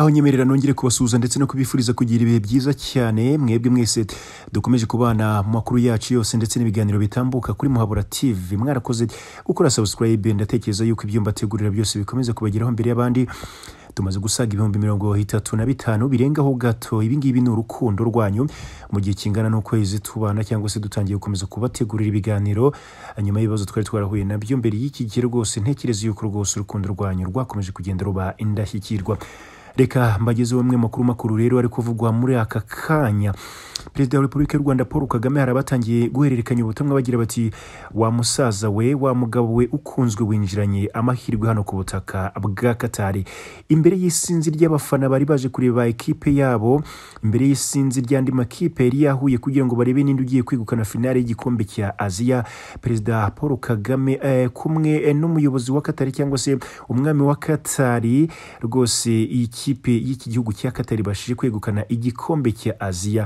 ngaho nyemerera nongere kubasuhuza ndetse no kubifuriza kugira ibihe byiza cyane mwebwe mwese dukomeje kubana mu makuru yacu yose ndetse n'ibiganiro bitambuka kuri muhabura tv mwarakoze gukora sabusikarayibe ndatekereza yuko ibyo mbategurira byose bikomeza kubageraho mbere y'abandi tumaze gusaga ibihumbi mirongo itatu na bitanu birengaho gato ibingibi ni urukundo rwanyu mu gihe kingana n'ukwezi tubana cyangwa se dutangiye gukomeza kubategurira ibiganiro nyuma y'ibibazo twari twarahuye nabyo mbere y'iki gihe rwose ntekereza yuko rwose urukundo rwanyu rwakomeje kugenda ruba indashyikirwa reka mbagezeho amwe makuru makuru rero ari kuvugwa muri aka kanya perezida wa repubulika y'u rwanda paul kagame hari abatangiye guhererekanya ubutumwa bagira bati wa musaza we wa mugabo we ukunzwe winjiranye amahirwe hano ku butaka bwa katari imbere y'isinzi ry'abafana bari baje kureba ekipe yabo imbere y'isinzi ry'andi makipe yari yahuye kugira ngo barebe n'indi ugiye kwegukana finale y'igikombe cya aziya perezida paul kagame eh, kumwe eh, n'umuyobozi wa katari cyangwa se umwami wa katari rwose iki ikipe y'iki gihugu cya katari ibashije kwegukana igikombe cya aziya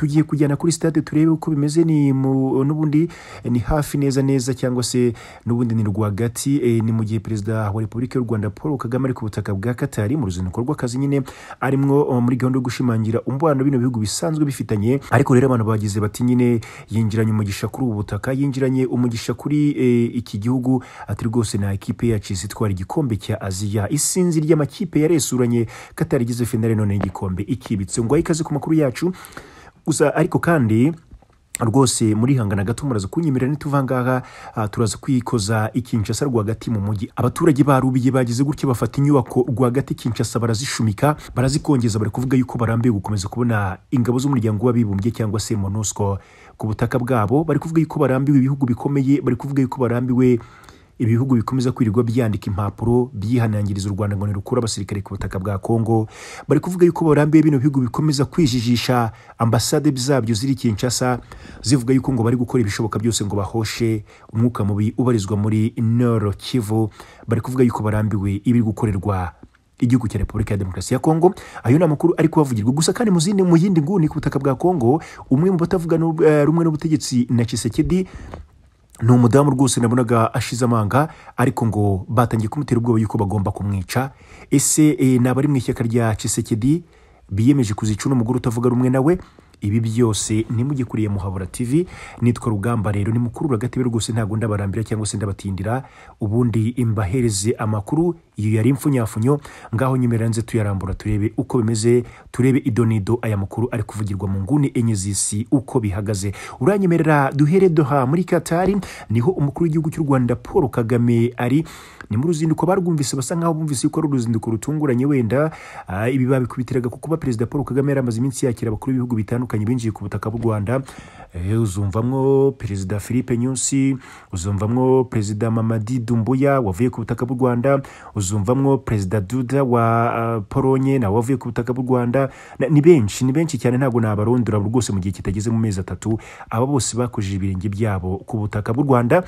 tugiye kujyana kuri sitade turebe uko bimeze ni n'ubundi eh, ni hafi neza neza cyangwa se n'ubundi ni rwagati eh, ni mu gihe perezida wa repubulika y'u rwanda paul kagame ari ku butaka bwa katari mu ruzinduko rw'akazi nyine arimo eh, muri gahunda yo gushimangira umubano bino bihugu bisanzwe bifitanye ariko rero abantu bagize bati nyine yinjiranye umugisha kuri ubu butaka yinjiranye umugisha kuri iki gihugu ati rwose na ikipe yacu zitwara igikombe cya aziya isinzi ry'amakipe yaresuranye katari igeze finale none igikombe ikibitse ngo ikaze ku makuru yacu gusa ariko kandi rwose murihangana gato muraza kunyemerera nituvangaha ah, turaza kwikoza ikinshasa rwagati mu mujyi abaturage barubiye bagize gutya bafata inyubako rwagati kinshasa barazishumika barazikongeza bari kuvuga yuko barambiwe gukomeza kubona ingabo z'umuryango w'abibumbye cyangwa se monusco ku butaka bwabo bari kuvuga yuko barambiwe ibihugu bikomeye bari kuvuga yuko barambiwe ibihugu bikomeza kwirirwa byandika impapuro byihanangiriza u rwanda ngo ntirukure abasirikare ku butaka bwa kongo bari kuvuga yuko barambiye bino bihugu bikomeza kwijijisha ambasade zabyo ziri kinshasa zivuga yuko ngo bari gukora ibishoboka byose ngo bahoshe umwuka mubi ubarizwa muri noro kivu bari kuvuga yuko barambiwe ibiri gukorerwa igihugu cya repubulika ya demokarasi ya kongo ayo ni amakuru ari kuhavugirwa gusa kandi mu zindi yindi nguni ku butaka bwa kongo umwe mu batavuga eh, rumwe n'ubutegetsi na cisekedi ni umudamu rwose nabonaga ashize amanga ariko ngo batangiye kumutera ubwoba yuko bagomba kumwica ese eh, ni ari mu ishyaka rya Tshisekedi biyemeje kuzica uno mugore utavuga rumwe nawe ibi byose nimugikuriye muhabura tv nitwa rugamba rero ni mukuru agatebe rwose ntabwo ndabarambira cyangwa se ndabatindira ubundi imbahereze amakuru iyo yari imfunyafunyo ngaho nyemera nze tuyarambura turebe uko bimeze turebe idonido aya makuru ari kuvugirwa mu nguni enye z'isi uko bihagaze uranyemerera duhere duha muri katari niho umukuru w'igihugu cy'u rwanda paul kagame ari ni mu ruzinduko barwumvise basa nk'aho bumvise ko ari uruzinduko rutunguranye wenda ah, ibi babikubitiraga kuko kuba perezida paul kagame yari amaze iminsi yakira abakuru b'ibihugu bitandukanye binjiye ku butaka bw'u rwanda uzumvamwo perezida philippe nyusi uzumvamwo perezida mamadi dumbuya wavuye ku butaka bw'u rwanda uzumvamwo perezida duda wa uh, eh, polonye nawe wavuye ku butaka bw'u rwanda ni benshi ni benshi cyane ntabwo nabarondora rwose mu gihe kitageze mu mezi atatu aba bose bakojeje ibirenge byabo ku butaka bw'u rwanda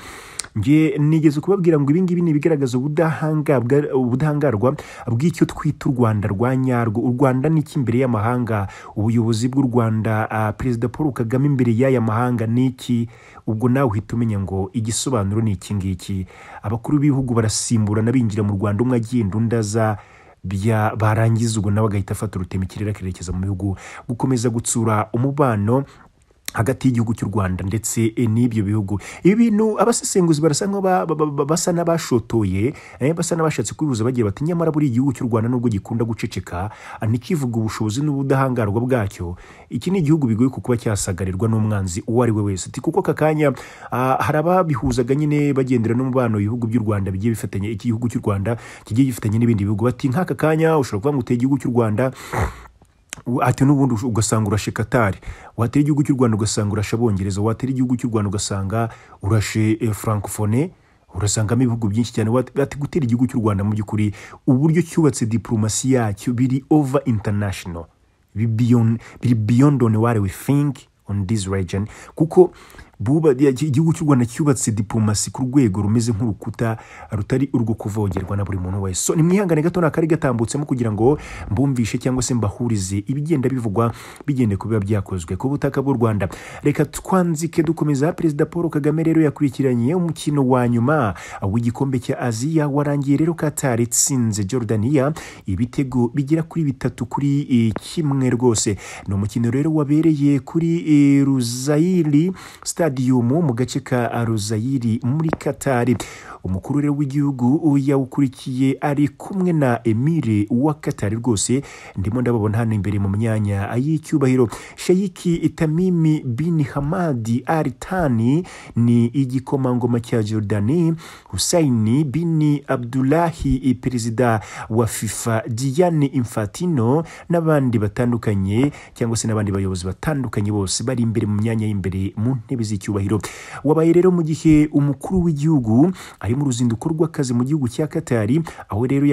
nge nigeze kubabwira ngo ibingibi ni ibigaragaza ubudahangarwa bw'icyo twita u rwanda rwa nyarwo u rwanda ni imbere y'amahanga ubuyobozi bw'u rwanda ah, perezida paul kagame imbere ya y'aya mahanga ni iki ubwo nawe uhita umenya ngo igisobanuro ni iki ngiki abakuru b'ibihugu barasimburana binjira mu rwanda umwe agenda undi aza barangiza ubwo nawe agahita afata urutemikirere akerekeza mu bihugu gukomeza gutsura umubano hagati y'igihugu cy'u rwanda ndetse eh, n'ibyo bihugu ibi bintu abasesenguzi barasa basa n'abashotoye eh, basa n'abashatse kwibuza bagira bati nyamara buri gihugu cy'u rwanda nubwo gikunda guceceka ah, ntikivuga ubushobozi n'ubudahangarwa bwacyo iki ni igihugu bigoye kuba cyasagarirwa n'umwanzi uwo ari we wese kuko aka kanya ah, hari ababihuzaga nyine bagendera n'umubano ibihugu by'u rwanda bigiye bifatanya iki gihugu cy'u rwanda kigiye gifatanya n'ibindi bihugu bati nk'aka kanya ushobora kuvuga ngo uteye igihugu cy'u rwanda ati n'ubundi ugasanga urashe katari watera igihugu cy'u rwanda ugasanga urashe abongereza watera igihugu cy'u rwanda ugasanga urashe eh, francofone urasangamo ibihugu byinshi cyane ati gutera igihugu cy'u rwanda mu by'ukuri uburyo cyubatse diporomasi yacyo biri over international biri biyondoni wari we think on this region kuko igihugu cy'u rwanda cyubatse diplomasi ku rwego rumeze nk'urukuta rutari urwo kuvogerwa na buri muntu wese so nimwihangane gato ni gatambutsemo kugira ngo mbumvishe cyangwa se mbahurize ibigenda bivugwa bigendeye ku biba byakozwe ku butaka bw'u rwanda reka twanzike dukomeza perezida paul kagame rero yakurikiranye umukino wa nyuma ah, w'igikombe cya aziya warangiye rero katari itsinze Jordania ibitego bigera kuri bitatu kuri eh, kimwe rwose ni umukino rero wabereye kuri eh, ruzayiri sitade stadium mu gace ka aruzayiri muri katari umukurure w'igihugu yawukurikiye ari kumwe na emile wa katari rwose ndimo ndababona hano imbere mu myanya y'icyubahiro sheyiki itamimi bini hamadi aritani ni igikomangoma cya jordan husayini bini Abdullahi perezida wa fifa diane infatino n'abandi batandukanye cyangwa se n'abandi bayobozi batandukanye bose bari imbere mu myanya y'imbere mu ntebe z'icyubahiro wabaye rero mu gihe umukuru w'igihugu ari mu ruzinduko rw'akazi mu gihugu cya katari aho rero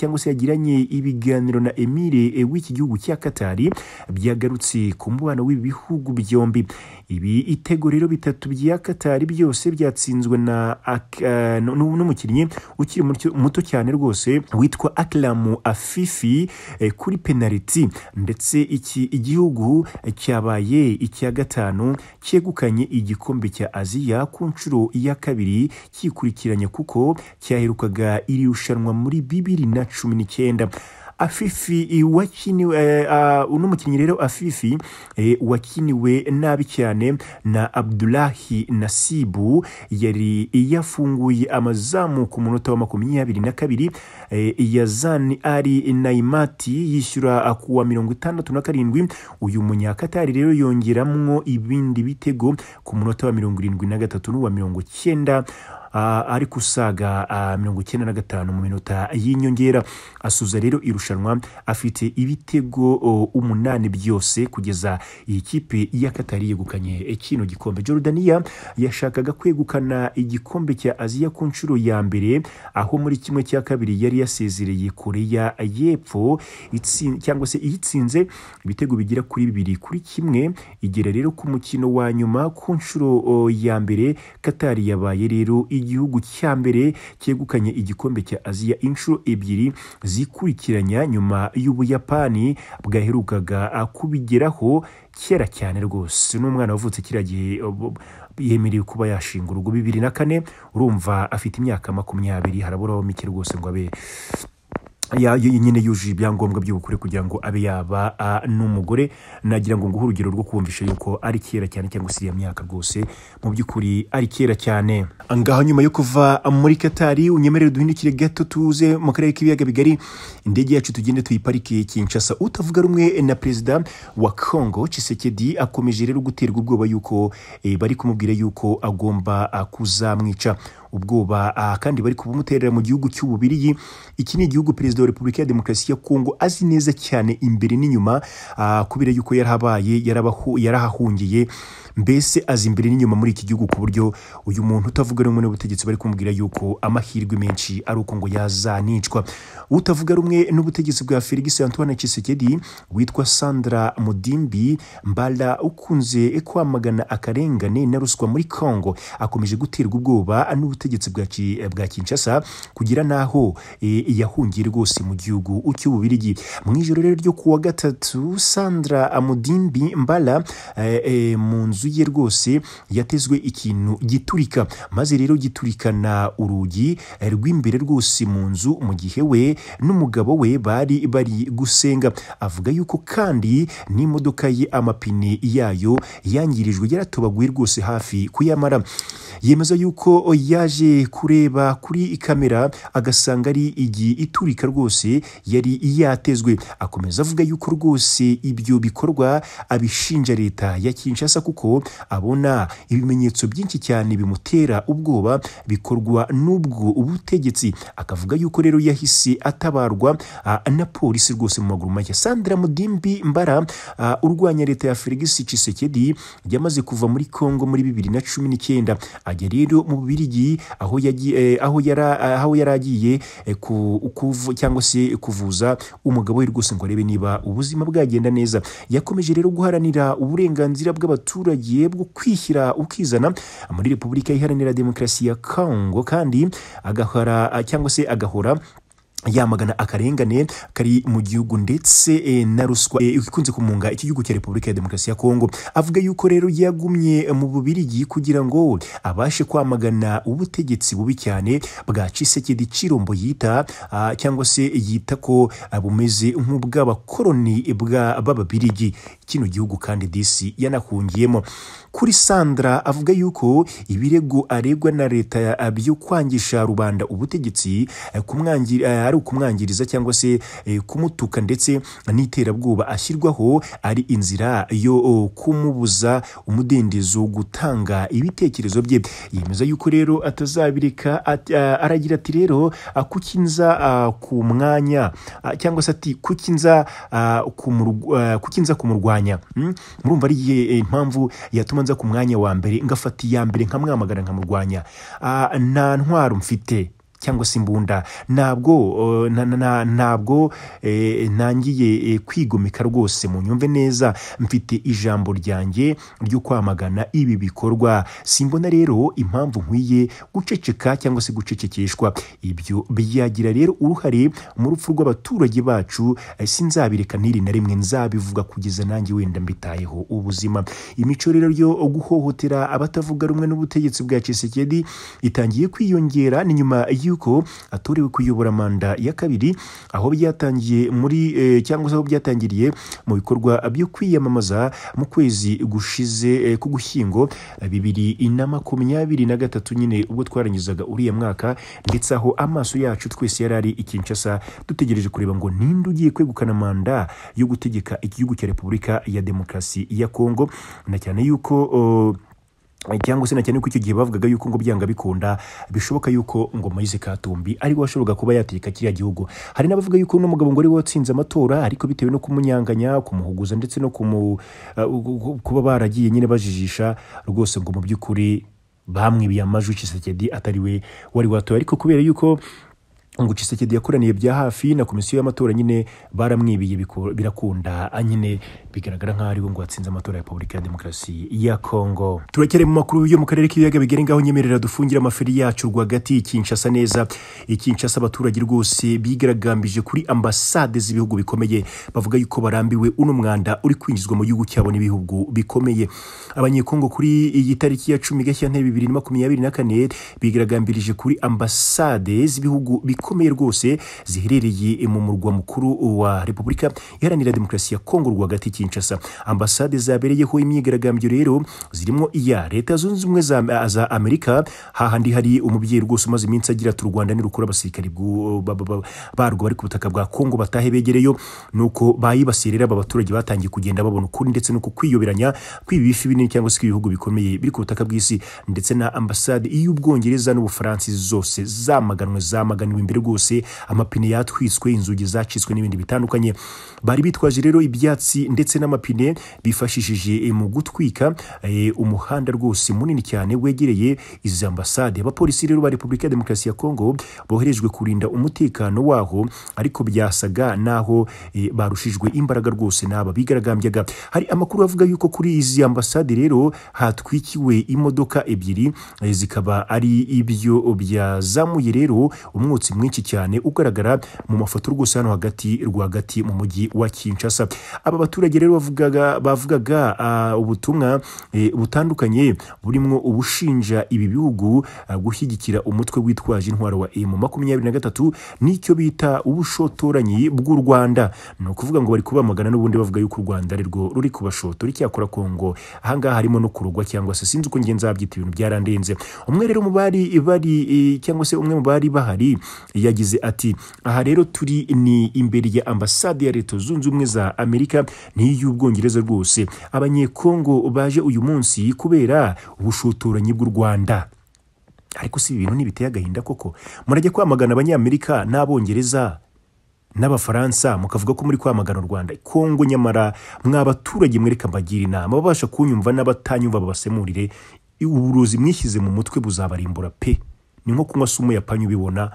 cyangwa se yagiranye ibiganiro na emile w'iki gihugu cya katari byagarutse ku mubano w'ibihugu byombi ibi itego rero bitatu bya katari byose byatsinzwe na n'umukinnyi ukiri muto cyane rwose witwa akiramu afifi eh, kuri penaliti ndetse iki igihugu cyabaye icya gatanu cyegukanye igikombe cya aziya ku nshuro ya kabiri kikurikiranye kuko cyaherukaga iri rushanwa muri bibiri na cumi n'icyenda afifi eh, wakiniwe eh, ah, uno mukinnyi rero afifi eh, wakiniwe nabi cyane na Abdullahi nasibu yari yafunguye amazamu ku munota wa makumyabiri na kabiri yazani ari nayimati yishyura ku wa mirongo itandatu na karindwi uyu munyakatari rero yongeramo ibindi bitego ku munota wa mirongo irindwi na gatatu n'uwa mirongo icyenda ariko usaga mirongo icyenda na gatanu mu minota y'inyongera asuza rero irushanwa afite ibitego umunani byose kugeza iyi kipe y'akatari yegukanye kino gikombe Jordania yashakaga kwegukana igikombe cya aziya ku nshuro ya mbere aho muri kimwe cya kabiri yari yasezereye koreya y'epfo cyangwa se iyitsinze ibitego bigera kuri bibiri kuri kimwe igera rero ku mukino wa nyuma ku nshuro ya mbere katari yabaye rero igihugu cya mbere cyegukanye igikombe cya aziya inshuro ebyiri zikurikiranya nyuma y'ubuyapani bwaherukaga kubigeraho kera cyane rwose n'umwana wavutse kiriya gihe yemerewe kuba yashinga urugo bibiri na kane urumva afite imyaka makumyabiri haraburaho mike rwose ngo abe nyine yujuje ibyangombwa by'ubukure kugira ngo abe yaba n'umugore nagira ngo nguhe urugero rwo kumvisha yuko ari kera cyane cyangwa se iyo myaka rwose mu by'ukuri ari kera cyane ngaho nyuma yo kuva muri katari unyemerere duhindukire gato tuze mu karere k'ibiyaga bigari indege yacu tugende tuyiparike kinshasa utavuga rumwe na perezida wa kongo Tshisekedi akomeje rero guterwa ubwoba yuko eh, bari kumubwira yuko agomba kuzamwica ubwoba kandi bari kubumuterera mu gihugu cy'ububirigi iki ni igihugu perezida wa repubulika ya demokarasi ya kongo azi neza cyane imbere n'inyuma kubera yuko yarahabaye yarahahungiye mbese azi imbere n'inyuma muri iki gihugu ku buryo uyu muntu utavuga rumwe n'ubutegetsi bari kumubwira yuko amahirwe menshi ari uko ngo yazanicwa utavuga rumwe n'ubutegetsi bwa felix antoine Tshisekedi witwa sandra mudimbi mbala ukunze kwamagana akarengane na ruswa muri congo akomeje guterwa ubwoba n'ubutegetsi bwa kinshasa kugira n'aho e, yahungiye rwose mu gihugu cy'ububirigi mu ijoro rero ryo kuwa gatatu sandra mudimbi mbala e, e, mu nzu yuzuye rwose yatezwe ikintu giturika maze rero giturikana urugi eh, rw'imbere rwose mu nzu mu gihe we n'umugabo we bari bari gusenga avuga yuko kandi n'imodoka ye amapine yayo yangirijwe yaratobaguye rwose hafi kuyamara yemeza yuko yaje kureba kuri kamera agasanga ari igi iturika rwose yari yatezwe akomeza avuga yuko rwose ibyo bikorwa abishinja leta ya Kinshasa kuko abona ibimenyetso byinshi cyane bimutera ubwoba bikorwa n'ubwo ubutegetsi akavuga yuko rero yahise atabarwa na polisi rwose mu maguru make sandra mudimbi mbara urwanya leta ya felix cisekedi yamaze kuva muri congo muri bibiri na cumi n'icyenda ajya rero mu bubirigi aho e, yari agiye e, cyangwa se kuvuza umugabo we rwose ngo arebe niba ubuzima bwagenda neza yakomeje rero guharanira uburenganzira bw'abaturage bw'abaturage bwo kwishyira ukizana muri repubulika iharanira demokarasi ya kongo kandi agahora cyangwa se agahora yamagana akarengane kari mu gihugu ndetse eh, na ruswa eh, ikunze kumunga iki gihugu cya repubulika ya demokarasi ya kongo avuga yuko rero yagumye mu bubirigi kugira ngo abashe kwamagana ubutegetsi bubi cyane bwa cisekedi cirombo yita ah, cyangwa se yita ko ah, bumeze nk'ubw'abakoroni b'ababirigi kino gihugu kandi disi yanakungiyemo kuri sandra avuga yuko ibirego aregwa na leta ah, byo kwangisha rubanda ubutegetsi eh, kumwangira ari ukumwangiriza cyangwa se eh, kumutuka ndetse n'iterabwoba ashyirwaho ari inzira yo oh, kumubuza umudendezo gutanga ibitekerezo bye yemeza yuko rero atazabireka ah, aragira ati rero ah, kuki ah, ku mwanya cyangwa se ati kukinza kukinza kumurwanya hmm? murumva ari igihe impamvu eh, yatuma nza ku mwanya wa mbere ngafata iya mbere nkamwamagana nkamurwanya nta ntwaro mfite cyangwa se imbunda ntabwo ntabwo e, ntangiye e, kwigomeka rwose mu nyumve neza mfite ijambo ryanjye ryo kwamagana ibi bikorwa simbona rero impamvu nkwiye guceceka cyangwa se gucecekeshwa ibyo byagira rero uruhare mu rupfu rw'abaturage bacu e, sinzabireka n'iri na rimwe nzabivuga kugeza nanjye wenda mbitayeho ubuzima imico rero ryo guhohotera abatavuga rumwe n'ubutegetsi bwa Tshisekedi itangiye kwiyongera ni nyuma y'u y'uko atorewe kuyobora manda ya kabiri aho byatangiye muri eh, cyangwa se aho byatangiriye mu bikorwa byo kwiyamamaza mu kwezi gushize eh, k'ugushyingo eh, bibiri na makumyabiri na gatatu nyine ubwo twarangizaga uriya mwaka ndetse aho amaso yacu twese yari ari i dutegereje kureba ngo ninde ugiye kwegukana manda yo gutegeka igihugu cya repubulika ya demokarasi ya kongo na cyane yuko uh, cyangwa se na cyane ko icyo gihe bavugaga yuko ngo byanga bikunda bishoboka yuko ngo Moise Katumbi ari washoboraga kuba yateka kiriya gihugu hari n'abavuga yuko uno mugabo ngo ari watsinze amatora ariko bitewe no kumunyanganya kumuhuguza ndetse no uh, kuba baragiye nyine bajijisha rwose ngo mu by'ukuri bamwibiye amajwi Tshisekedi atari we wari watoye ariko kubera yuko ngo Tshisekedi yakoraniye bya hafi na komisiyo y'amatora nyine baramwibiye birakunda nyine bigaragara nk'aho ariwe ngo watsinze amatora ya repubulika ya demokarasi ya kongo turekere mu makuru yo mu karere k'ibiyaga bigari ngaho nyemerera dufungira amaferi yacu rwagati ikinshasa neza ikinshasa abaturage rwose bigaragambije kuri ambasade z'ibihugu bikomeye bavuga yuko barambiwe uno mwanda uri kwinjizwa mu gihugu cyabo n'ibihugu bikomeye abanyekongo kuri iyi tariki ya cumi gashyantare bibiri na makumyabiri na kane bigaragambirije kuri ambasade z'ibihugu bikomeye zikomeye rwose ziherereye mu murwa mukuru wa repubulika iharanira demokarasi ya kongo rwagati kinshasa ambasade zabereyeho imyigaragambyo rero zirimo iya leta zunze ubumwe za amerika hahandi hari umubyeyi rwose umaze iminsi agira ati u rwanda nirukora abasirikari barwo bari ku butaka bwa kongo batahe begereyo nuko bayibasiye rero aba baturage batangiye kugenda babona ukuri ndetse no kukwiyoberanya kw'ibi bifi binini cyangwa se ibihugu bikomeye biri ku butaka bw'isi ndetse na ambasade y'ubwongereza n'ubufaransa zose zamaganwe zamaganiwe imbere mbere rwose amapine yatwiswe inzugi zacitswe n'ibindi bitandukanye bari bitwaje rero ibyatsi ndetse n'amapine bifashishije eh, mu gutwika eh, umuhanda rwose munini cyane wegereye izi ambasade abapolisi rero ba repubulika ya demokarasi ya kongo boherejwe kurinda umutekano waho ariko byasaga naho eh, barushijwe imbaraga rwose n'aba bigaragambyaga hari amakuru avuga yuko kuri izi ambasade rero hatwikiwe imodoka ebyiri zikaba ari ibyo byazamuye rero umwotsi mwinshi cyane ugaragara mu mafoto rwose hano hagati rwagati mu mujyi wa Kinshasa aba baturage rero bavugaga bavugaga ah, ubutumwa eh, butandukanye burimo ubushinja ibi bihugu ah, gushyigikira umutwe witwaje intwaro wa emu makumyabiri na gatatu n'icyo bita ubushotoranyi bw'u Rwanda ni ukuvuga ngo bari kubamagana n'ubundi bavuga yuko u Rwanda rwo ruri kubashotora icyakora Kongo ahangaha harimo no kurugwa cyangwa se sinzi uko ngenzi ibintu byarandenze umwe rero mu bari bari eh, cyangwa se umwe mu bari bahari yagize ati aha rero turi ni imbere ya ambasade ya leta zunze ubumwe za amerika n'iy'ubwongereza rwose abanyekongo baje uyu munsi kubera ubushotoranyi bw'u rwanda ariko si ibintu ntibiteye agahinda koko murajya kwamagana abanyamerika n'abongereza n'abafaransa mukavuga ko muri kwamagana u rwanda kongo nyamara mwabaturage mwereka mbagira inama babasha kunyumva n'abatanyumva babasemurire uburozi mwishyize mu mutwe buzabarimbura pe ni nko kunywa sumu ya panyu ubibona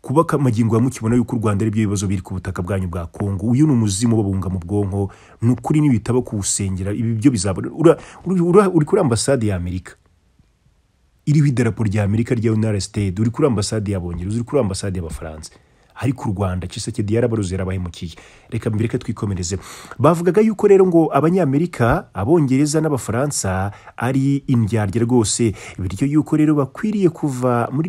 kubaka magingo ya mukibona yuko u Rwanda aribyo bibazo biri ku butaka bwanyu bwa Kongo uyu ni umuzimu babunga mu bwonko ni ukuri nibitaba kuwusengera ibi byo bizaba uri kuri ambasade ya Amerika iriho idarapo rya Amerika rya United States uri kuri ambasade ya Bongereza uri kuri ambasade y'abafaransa ariko u rwanda Tshisekedi yarabaruze yarabahemukiye reka mbere twikomereze bavugaga yuko rero ngo abanyamerika abongereza n'abafaransa ari indyarya rwose bityo yuko rero bakwiriye kuva muri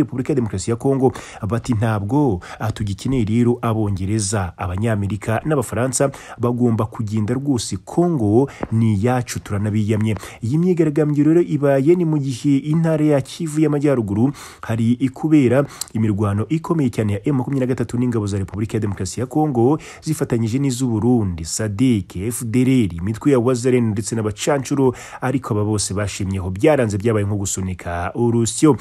repubulika eh, ya demokarasi ya kongo bati ntabwo tugikeneye rero abongereza abanyamerika n'abafaransa bagomba kugenda rwose kongo ni iyacu turanabiyamye iyi myigaragambyo rero ibaye ni mu gihe intara ya kivu y'amajyaruguru hari kubera imirwano ikomeye cyane cyane ya M23 n'ingabo za Repubulika ya Demokarasi ya Kongo zifatanyije n'iz'u Burundi SADC FDLR imitwe ya Wazalendo ndetse n'abacancuro ariko aba bose bashimyeho byaranze byabaye nko gusunika urusyo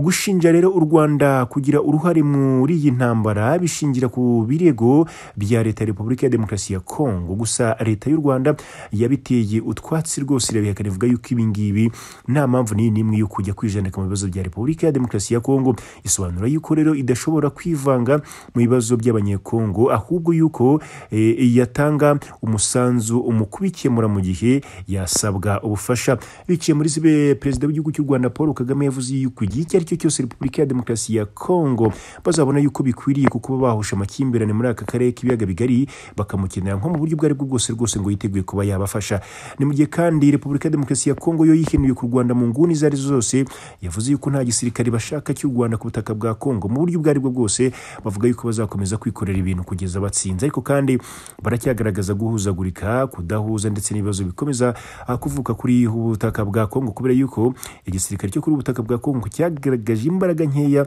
gushinja rero u rwanda kugira uruhare muri iyi ntambara bishingira ku birego bya leta ya repubulika ya demokarasi ya kongo gusa leta y'u rwanda yabiteye utwatsi rwose irabihakana ivuga yuko ibingibi nta mpamvu n'iyi n'imwe yo kujya kwijandika mu bibazo bya repubulika ya demokarasi ya kongo isobanura yuko rero idashobora kwivanga mu bibazo by'abanyekongo ahubwo yuko eh, yatanga umusanzu mu kubikemura mu gihe yasabwa ubufasha biciye muri zibe perezida w'igihugu cy'u rwanda paul kagame yavuze yuko igihe icyo ari icyo cyose repubulika ya demokarasi ya kongo bazabona yuko bikwiriye kuko bahosha amakimbirane muri aka karere k'ibiyaga bigari bakamukenera nko mu buryo ubwo ari bwose rwose ngo yiteguye kuba yabafasha ni mu gihe kandi repubulika ya demokarasi ya kongo yo yihinuye ku rwanda mu nguni izo arizo zose yavuze yuko nta gisirikare bashaka cy'u rwanda ku butaka bwa kongo mu buryo ubwo ari bwose bavuga yuko bazakomeza kwikorera ibintu kugeza batsinze ariko kandi baracyagaragaza guhuzagurika kudahuza ndetse n'ibibazo bikomeza ah, kuvuka kuri ubutaka bwa kongo kubera yuko igisirikare cyo kuri ubutaka bwa kongo cyagaragaje cyagaragaje imbaraga nkeya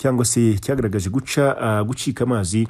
cyangwa se cyagaragaje guca ah, gucika amazi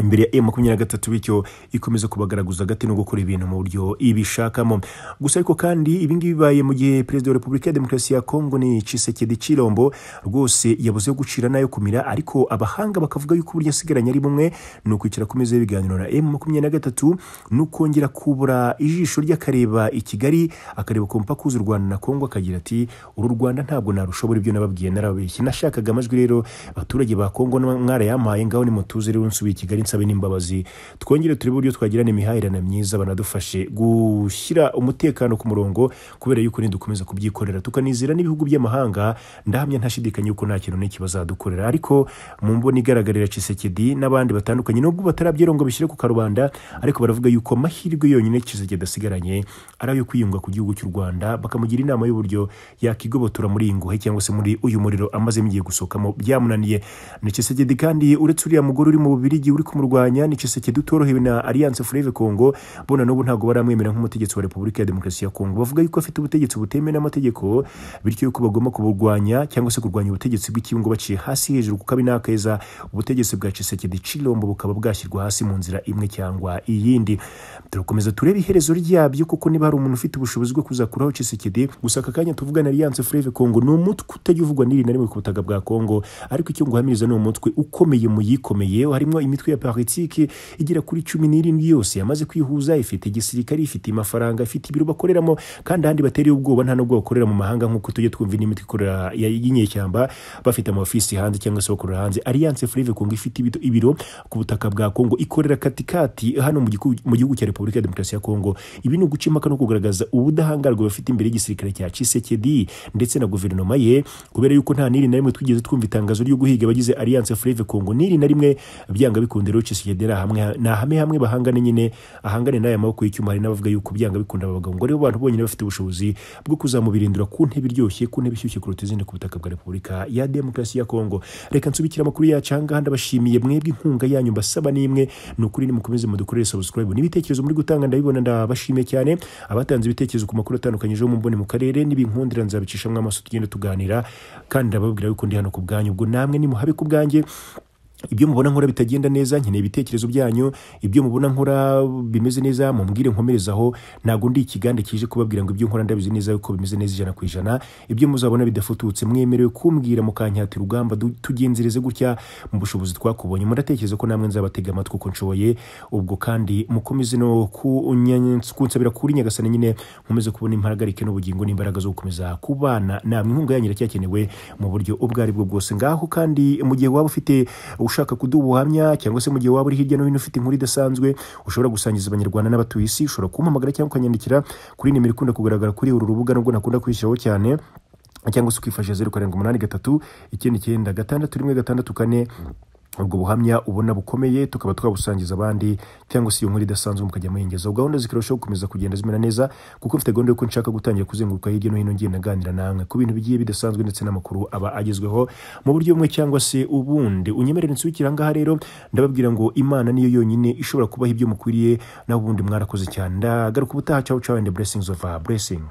imbere ya e makumyabiri na gatatu bityo ikomeza kubagaraguza agati no gukora ibintu mu buryo ibishakamo gusa ariko kandi ibingibi bibaye mu gihe perezida wa repubulika ya demokarasi ya kongo ni cisekedi cirombo rwose yabuze gucira n'ayo kumira ariko abahanga bakavuga yuko uburyo asigaranye ari bumwe ni ukwicara ku meza y'ibiganiro na e makumyabiri na gatatu ni ukongera kubura ijisho ry'akareba i kigali akareba ku mupaka uza u rwanda na kongo akagira ati uru rwanda ntabwo narushobora ibyo nababwiye narababeshye nashakaga amajwi rero abaturage ba kongo mwarayampaye ngaho nimutuze rero nsubiye i kigali kandi nsabe n'imbabazi twongere turebe uburyo twagirana imihahirane myiza banadufashe gushyira umutekano ku murongo kubera yuko nidukomeza kubyikorera tukanizera n'ibihugu by'amahanga ndahamya ntashidikanya yuko nta kintu n'iki bazadukorera ariko mu mboni igaragarira Chisekedi n'abandi batandukanye nubwo batarabyero ngo bishyire ku karubanda ariko baravuga yuko amahirwe yonyine Chisekedi asigaranye ari ayo kwiyunga ku gihugu cy'u Rwanda bakamugira inama y'uburyo yakigobotora muri iyi nguhe cyangwa se muri uyu muriro amazemo igiye gusohokamo byamunaniye ni Chisekedi kandi uretse uriya mugore uri mu Bubiligi uri kumurwanya ni Tshisekedi utorohewe na Alliance Fleuve Congo bona n'ubu ntabwo baramwemera nk'umutegetsi wa Repubulika ya Demokarasi ya Kongo bavuga yuko afite ubutegetsi butemewe n'amategeko bityo yuko bagomba kuburwanya cyangwa se kurwanya ubutegetsi bw'ikiungo baciye hasi hejuru kuko ari nakeza ubutegetsi bwa Tshisekedi Chilombo bukaba bwashyirwa hasi mu nzira imwe cyangwa iyindi turakomeza turebe iherezo ryabyo kuko niba hari umuntu ufite ubushobozi bwo kuzakuraho Tshisekedi gusa aka kanya tuvugana Alliance Fleuve Congo ni umutwe utajya uvugwa n'iri na rimwe ku butaka bwa Kongo ariko icyo nguhamiriza ni umutwe ukomeye mu yikomeye harimo imitwe ya politiki igera kuri cumi n'irindwi yose yamaze kwihuza ifite igisirikare ifite amafaranga ifite ibiro bakoreramo kandi ahandi batereye ubwoba nta nubwo bakorera mu mahanga nk'uko tujya twumva indi miti ikorera y'inyeshyamba bafite ama hanze cyangwa se bakorera hanze alliance fleuve congo ifite ibiro ku butaka bwa congo ikorera katikati hano mu gihugu cya repubulika ya demokarasi ya congo ibi ni uguca no kugaragaza ubudahangarwa bafite imbere y'igisirikare cya cisekedi ndetse na guverinoma ye kubera yuko nta n'iri na rimwe twigeze twumva itangazo ryo guhiga abagize alliance fleuve congo n'iri na rimwe byanga bikunde igitero cyose kigendera hamwe nahame hamwe bahangane nyine ahangane n'aya maboko y'icyuma hari n'abavuga yuko byanga bikunda abagabo ngo aribo bantu bonyine bafite ubushobozi bwo kuzamubirindura ku ntebe iryoshye ku ntebe ishyushye kuruta izindi ku butaka bwa repubulika ya demokarasi ya kongo reka nsubikira amakuru yacu ahangaha ndabashimiye mwebwe inkunga yanyu mbasaba n'imwe ni ukuri nimukomeze mudukorere subscribe n'ibitekerezo muri gutanga ndabibona ndabashimiye cyane abatanze ibitekerezo ku makuru atandukanye ejo mumbone mu karere n'ibinkundira nzabicishamo amaso tugenda tuganira kandi ndababwira yuko ndi hano ku bwanyu ubwo namwe nimuhabe ku bwanjye ibyo mubona nkora bitagenda neza nkeneye ibitekerezo byanyu ibyo mubona nkora bimeze neza mumbwire nkomerezaho ntabwo ndi ikigande kije kubabwira ngo ibyo nkora ndabizi neza yuko bimeze neza ijana ku ijana ibyo muzabona bidafututse mwemerewe kumbwira mukankihata urugamba tugenzereze gutya mu bushobozi twakubonye muratekereza ko namwe nzabatega amatwi uko nshoboye ubwo kandi mukomeze no kunsabira kuri nyagasani nyine nkomeze kubona impagarike n'ubugingo n'imbaraga zo gukomeza kubana namwe inkunga yanyu iracyakenewe mu buryo ubwo bwo bwose ngaho kandi mu gihe waba ufite ushaka kuduha ubuhamya cyangwa se mu gihe waba uri hirya no hino ufite inkuru idasanzwe ushobora gusangiza abanyarwanda n'abatuye isi ushobora kumpamagara cyangwa ukanyandikira kuri nimero ikunda kugaragara kuri uru rubuga nubwo nakunda kwishyiraho cyane cyangwa se ukifashisha zeru karindwi umunani gatatu icyenda icyenda gatandatu rimwe gatandatu kane ubwo buhamya ubona bukomeye tukaba twabusangiza abandi cyangwa se iyo nkuru idasanzwe mukajya muhengezaho gahunda zikarushaho gukomeza kugenda zimera neza kuko mfite gahunda y'uko nshaka gutangira kuzenguruka hirya no hino ngenda aganira namwe ku bintu bigiye bidasanzwe ndetse n'amakuru aba agezweho mu buryo bumwe cyangwa se ubundi unyemerere nsubikira ahangaha rero ndababwira ngo imana niyo yonyine ishobora kubaho ibyo mukwiriye nawe ubundi mwarakoze cyane ndagaruka ubutaha cawe cawe and blessings of our blessing